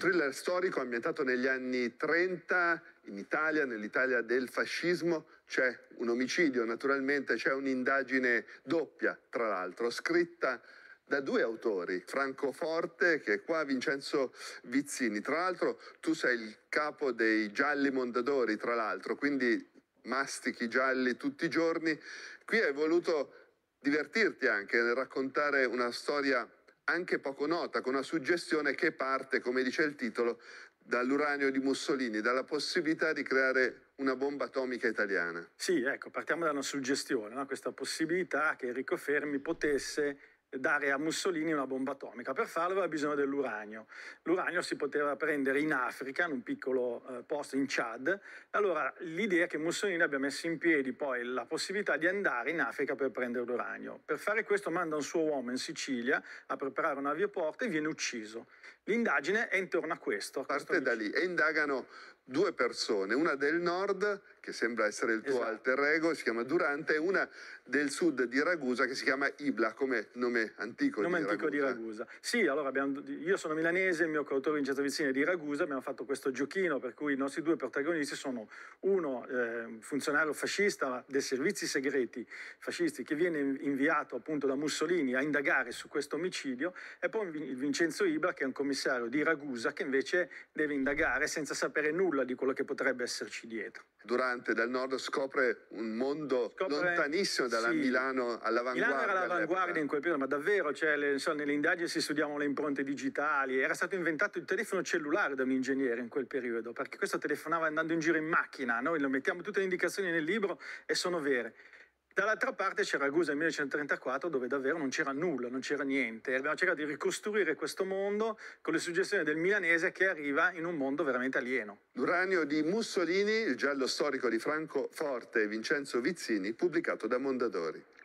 thriller storico ambientato negli anni 30 in Italia, nell'Italia del fascismo. C'è un omicidio, naturalmente, c'è un'indagine doppia, tra l'altro, scritta da due autori, Franco Forte che è qua, Vincenzo Vizzini. Tra l'altro tu sei il capo dei gialli Mondadori, tra l'altro, quindi mastichi gialli tutti i giorni. Qui hai voluto divertirti anche nel raccontare una storia anche poco nota, con una suggestione che parte, come dice il titolo, dall'uranio di Mussolini, dalla possibilità di creare una bomba atomica italiana. Sì, ecco, partiamo da una suggestione, no? questa possibilità che Enrico Fermi potesse dare a Mussolini una bomba atomica. Per farlo aveva bisogno dell'uranio. L'uranio si poteva prendere in Africa, in un piccolo eh, posto in Chad. Allora l'idea è che Mussolini abbia messo in piedi poi la possibilità di andare in Africa per prendere l'uranio. Per fare questo manda un suo uomo in Sicilia a preparare un avioporto e viene ucciso. L'indagine è intorno a questo. A questo Parte da lì e indagano due persone, una del nord che sembra essere il tuo esatto. alter ego, si chiama Durante, e una del sud di Ragusa che si chiama Ibla, come nome antico, nome di, antico Ragusa. di Ragusa. Sì, allora abbiamo, io sono milanese, il mio coautore Vincenzo Vizzini è di Ragusa, abbiamo fatto questo giochino per cui i nostri due protagonisti sono uno eh, funzionario fascista dei servizi segreti fascisti che viene inviato appunto da Mussolini a indagare su questo omicidio e poi il Vincenzo Ibla che è un commissario di Ragusa che invece deve indagare senza sapere nulla di quello che potrebbe esserci dietro. Durante ignorante del nord scopre un mondo scopre, lontanissimo dalla sì. Milano all'avanguardia. Milano era all'avanguardia in quel periodo, ma davvero, cioè, le, so, nelle indagini si studiavano le impronte digitali, era stato inventato il telefono cellulare da un ingegnere in quel periodo, perché questo telefonava andando in giro in macchina, noi lo mettiamo tutte le indicazioni nel libro e sono vere. Dall'altra parte c'è Ragusa 1934 dove davvero non c'era nulla, non c'era niente. Abbiamo cercato di ricostruire questo mondo con le suggestioni del milanese che arriva in un mondo veramente alieno. L'uranio di Mussolini, il giallo storico di Franco Forte e Vincenzo Vizzini, pubblicato da Mondadori.